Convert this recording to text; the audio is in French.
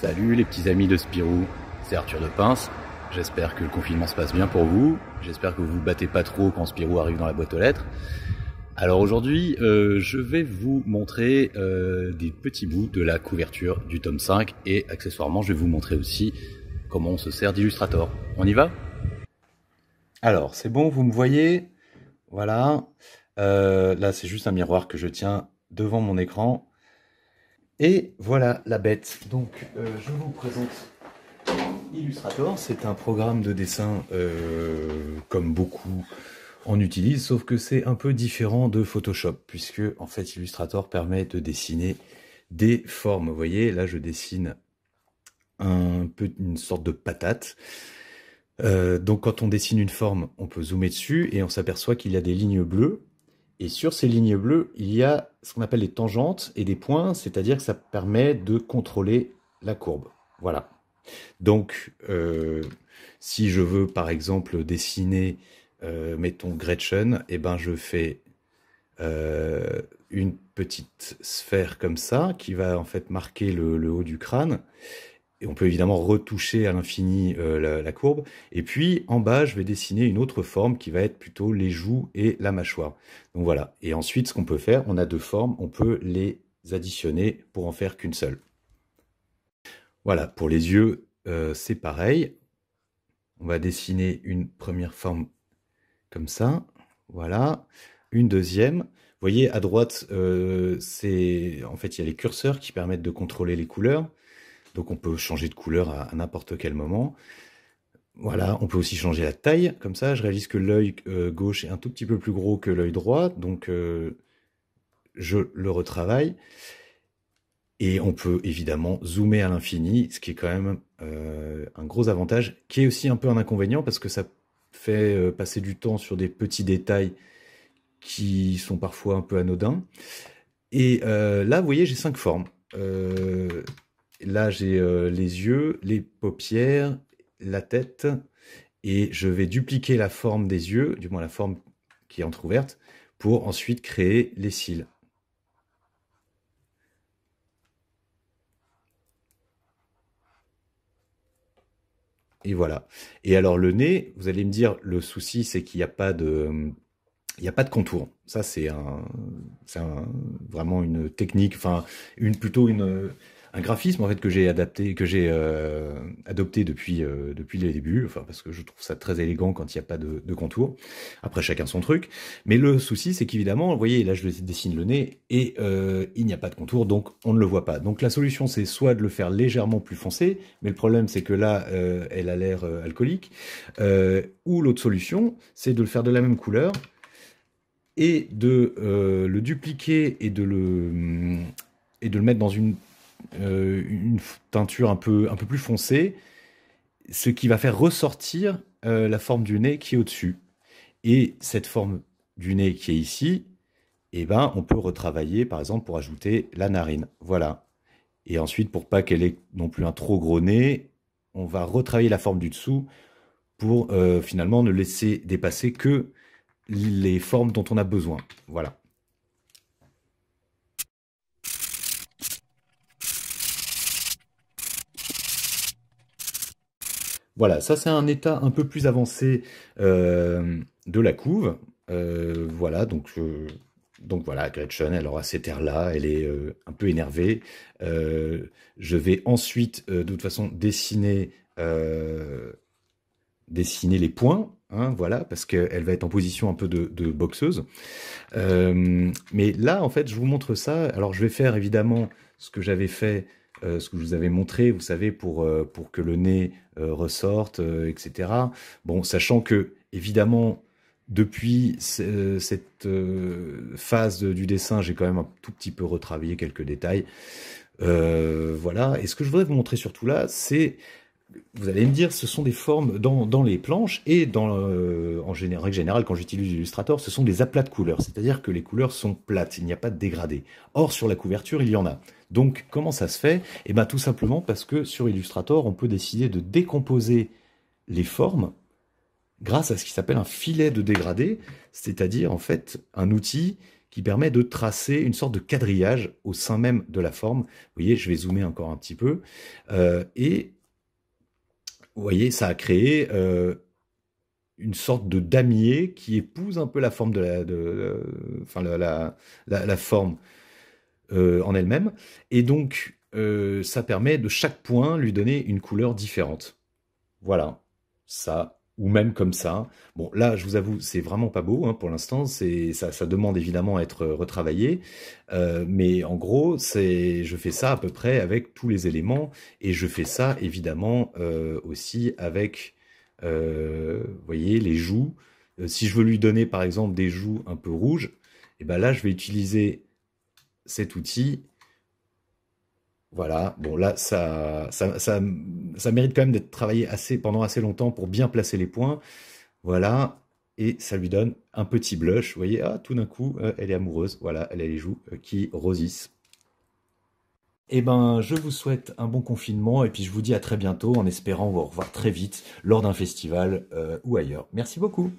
Salut les petits amis de Spirou, c'est Arthur de Pince. J'espère que le confinement se passe bien pour vous. J'espère que vous vous battez pas trop quand Spirou arrive dans la boîte aux lettres. Alors aujourd'hui, euh, je vais vous montrer euh, des petits bouts de la couverture du tome 5 et accessoirement, je vais vous montrer aussi comment on se sert d'Illustrator. On y va Alors, c'est bon, vous me voyez Voilà. Euh, là, c'est juste un miroir que je tiens devant mon écran et voilà la bête. Donc euh, je vous présente Illustrator. C'est un programme de dessin euh, comme beaucoup en utilisent, sauf que c'est un peu différent de Photoshop, puisque en fait Illustrator permet de dessiner des formes. Vous voyez, là je dessine un peu une sorte de patate. Euh, donc quand on dessine une forme, on peut zoomer dessus et on s'aperçoit qu'il y a des lignes bleues et sur ces lignes bleues, il y a ce qu'on appelle les tangentes et des points, c'est-à-dire que ça permet de contrôler la courbe. Voilà. Donc, euh, si je veux, par exemple, dessiner, euh, mettons, Gretchen, eh ben, je fais euh, une petite sphère comme ça, qui va en fait marquer le haut du crâne et on peut évidemment retoucher à l'infini euh, la, courbe. Et puis en bas, je vais dessiner une autre forme qui va être plutôt les joues et la mâchoire. Donc voilà. Et ensuite, ce qu'on peut faire, on a deux formes, on peut les additionner pour en faire qu'une seule. Voilà, pour les yeux, euh, c'est pareil. On va dessiner une première forme comme ça. Voilà. Une deuxième. Vous voyez, à droite, euh, c'est en fait, il y a les curseurs qui permettent de contrôler les couleurs. Donc on peut changer de couleur à, n'importe quel moment. Voilà, on peut aussi changer la taille, comme ça je réalise que l'œil euh, gauche est un tout petit peu plus gros que l'œil droit, donc euh, je le retravaille. Et on peut évidemment zoomer à l'infini, ce qui est quand même euh, un gros avantage, qui est aussi un peu un inconvénient parce que ça fait passer du temps sur des petits détails qui sont parfois un peu anodins. Et là, vous voyez, j'ai cinq formes. Là, j'ai euh, les yeux, les paupières, la tête, et je vais dupliquer la forme des yeux, du moins la forme qui est entr'ouverte, pour ensuite créer les cils. Et voilà. Et alors le nez, vous allez me dire, le souci c'est qu'il n'y a pas de, il a pas de contour. Ça c'est un, vraiment une technique, enfin une plutôt une un graphisme en fait que j'ai adapté, que j'ai euh, adopté depuis euh, depuis les débuts, enfin parce que je trouve ça très élégant quand il n'y a pas de, contour. Après chacun son truc, mais le souci c'est qu'évidemment, vous voyez là je dessine le nez et euh, il n'y a pas de contour, donc on ne le voit pas. Donc la solution c'est soit de le faire légèrement plus foncé, mais le problème c'est que là elle a l'air alcoolique, ou l'autre solution c'est de le faire de la même couleur et de le dupliquer et de le et de le mettre dans une euh, une teinture un peu, un peu plus foncée, ce qui va faire ressortir euh, la forme du nez qui est au-dessus. Et cette forme du nez qui est ici, eh ben, on peut retravailler, par exemple, pour ajouter la narine. Voilà. Et ensuite, pour pas qu'elle ait non plus un trop gros nez, on va retravailler la forme du dessous pour euh, finalement ne laisser dépasser que les formes dont on a besoin. Voilà. Voilà, ça c'est un état un peu plus avancé euh, de la couve. Euh, voilà, donc, euh, donc voilà, Gretchen, elle aura cet air-là, elle est un peu énervée. je vais ensuite, de toute façon, dessiner, dessiner les points. Hein, voilà, parce qu'elle va être en position un peu de boxeuse. mais là, en fait, je vous montre ça. Alors, je vais faire évidemment ce que j'avais fait euh, ce que je vous avais montré, vous savez, pour, euh, pour que le nez euh, ressorte, etc. Bon, sachant que, évidemment, depuis cette phase du dessin, j'ai quand même un tout petit peu retravaillé quelques détails. voilà. Et ce que je voudrais vous montrer surtout là, c'est vous allez me dire, ce sont des formes dans, les planches et dans, euh, en règle générale, quand j'utilise Illustrator, ce sont des aplats de couleurs, c'est-à-dire que les couleurs sont plates, il n'y a pas de dégradé. Or, sur la couverture, il y en a. Donc, comment ça se fait Eh bien, tout simplement parce que sur Illustrator, on peut décider de décomposer les formes grâce à ce qui s'appelle un filet de dégradé, c'est-à-dire en fait un outil qui permet de tracer une sorte de quadrillage au sein même de la forme. Vous voyez, je vais zoomer encore un petit peu. Euh, et vous voyez, ça a créé euh, une sorte de damier qui épouse un peu la forme de la, euh, enfin la, forme euh, en elle-même, et donc ça permet de chaque point lui donner une couleur différente. Voilà, ça ou même comme ça. Bon, là, je vous avoue, c'est vraiment pas beau hein, pour l'instant. C'est ça, ça demande évidemment à être euh, retravaillé, euh, mais en gros, c'est je fais ça à peu près avec tous les éléments et je fais ça évidemment euh, aussi avec, voyez, les joues. Si je veux lui donner par exemple des joues un peu rouges, et eh ben là, je vais utiliser cet outil voilà, bon là, ça, ça, ça, mérite quand même d'être travaillé assez, pendant assez longtemps pour bien placer les points. Voilà, et ça lui donne un petit blush. Vous voyez, ah, tout d'un coup, euh, elle est amoureuse. Voilà, elle a les joues euh, qui rosissent. Eh ben, je vous souhaite un bon confinement et puis je vous dis à très bientôt en espérant vous revoir très vite lors d'un festival euh, ou ailleurs. Merci beaucoup.